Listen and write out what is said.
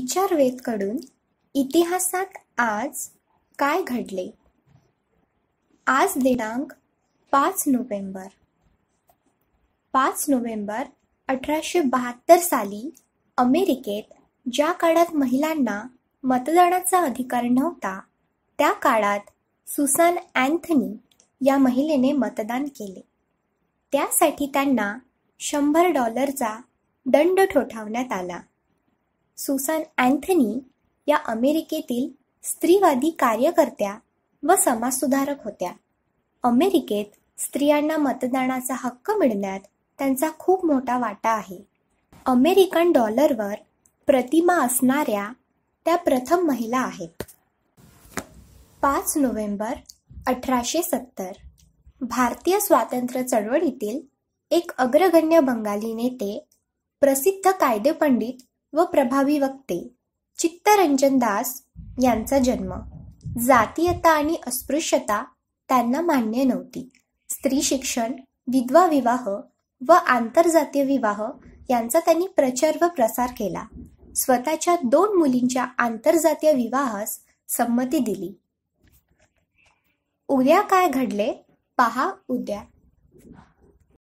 विचारवेधकडून इतिहासात आज काय घडले आज दिनांक पाच नोव्हेंबर पाच नोव्हेंबर अठराशे बहात्तर साली अमेरिकेत ज्या काळात महिलांना मतदानाचा अधिकार नव्हता त्या काळात सुसान अँथनी या महिलेने मतदान केले त्यासाठी त्यांना शंभर डॉलरचा दंड ठोठावण्यात आला सुसान अँथनी या अमेरिकेतील स्त्रीवादी कार्यकर्त्या व समाजसुधारक होत्या अमेरिकेत स्त्रियांना मतदानाचा हक्क मिळण्यात त्यांचा खूप मोठा वाटा आहे अमेरिकन डॉलरवर प्रतिमा असणाऱ्या त्या प्रथम महिला आहेत पाच नोव्हेंबर अठराशे सत्तर भारतीय स्वातंत्र्य चळवळीतील एक अग्रगण्य बंगाली नेते प्रसिद्ध कायदेपंडित व प्रभावी वक्ते चित्तरंजन दास यांचा जन्म जातीयता आणि अस्पृश्यता त्यांना मान्य नव्हती स्त्री शिक्षण विधवा विवाह व आंतरजातीय विवाह यांचा त्यांनी प्रचार व प्रसार केला स्वतःच्या दोन मुलींच्या आंतरजातीय विवाहास संमती दिली उद्या काय घडले पहा उद्या